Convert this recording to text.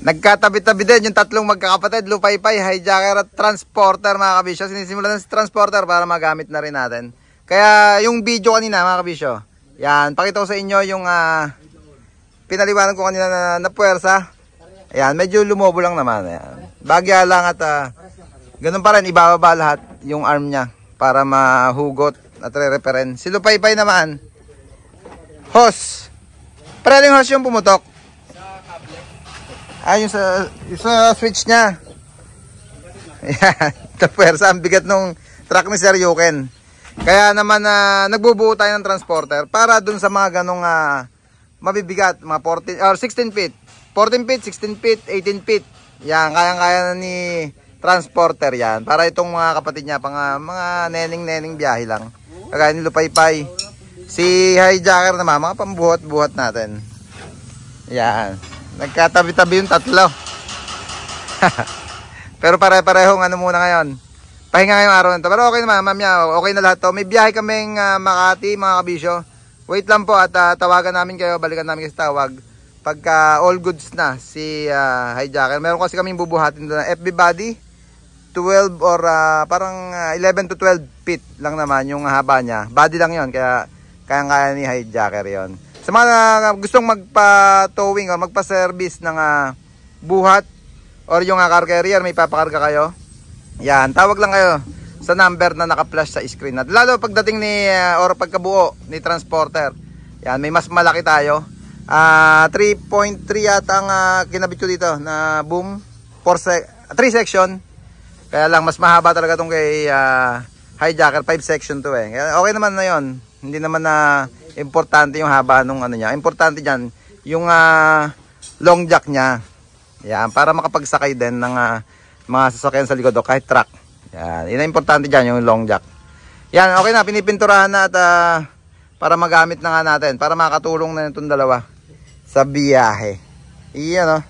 Nagkatabi-tabi din yung tatlong magkakapatid, lupaypay, hijacker at transporter mga kabisyo. Sinisimulan sa transporter para magamit na rin natin. Kaya yung video kanina mga kabisyo, yan, pakita ko sa inyo yung uh, ah, pinaliwanan ko kanina na, na puwersa. Ayan, medyo lumobo lang naman. Yan. Bagya lang at uh, ganun pa rin, ibababa lahat yung arm niya para mahugot at re-referen. Si Lupaypay naman, host. Preling host yung pumutok. Ah, yung sa, yung sa switch niya. Ayan. Tapersa, ang bigat nung truck ni Sir Yuken. Kaya naman uh, nagbubuo tayo ng transporter para dun sa mga ganong uh, mabibigat, mga 14 or 16 feet. 14 feet, 16 feet, 18 feet. Yan, kayang-kaya na ni transporter yan. Para itong mga kapatid niya, pang, uh, mga neneng-neneng biyahe lang. Kagaya ni Lupaypay. Si Hijacker naman, mga pambuhat-buhat natin. Yan. Nagkatabi-tabi yung tatlo. Pero pare-parehong ano muna ngayon. Pahinga ngayong araw nito. Pero okay naman, mamaya. Okay na lahat to. May biyahe kaming uh, Makati, mga kabisyo. Wait lang po at uh, tawagan namin kayo. Balikan namin kayo tawag. Pagka all goods na si uh, hijacker. Meron kasi kaming bubuhatin doon. FB body, 12 or uh, parang uh, 11 to 12 feet lang naman yung haba niya. Body lang yon Kaya kaya-kaya ni hijacker yon sa mga gustong magpa-towing o magpa-service ng uh, buhat or yung uh, car carrier, may papakarga kayo. Yan, tawag lang kayo sa number na naka-flash sa screen. At lalo pagdating ni uh, or pagkabuo ni transporter. Yan, may mas malaki tayo. Uh, 3.3 yata ang uh, kinabit ko dito na boom. 4 sec 3 section. Kaya lang mas mahaba talaga tong kay uh, hijacker 5 section to eh. Okay naman na 'yon. Hindi naman na importante yung haba nung ano niya. Importante diyan yung uh, long jack niya. Yan, para makapagsakay din ng uh, mga sasakyan sa likod o kahit truck. Yan, yun importante diyan yung long jack. Yan, okay na, pinipinturahan na at uh, para magamit na nga natin, para makatulong na itong dalawa sa biyahe. Iyan oh.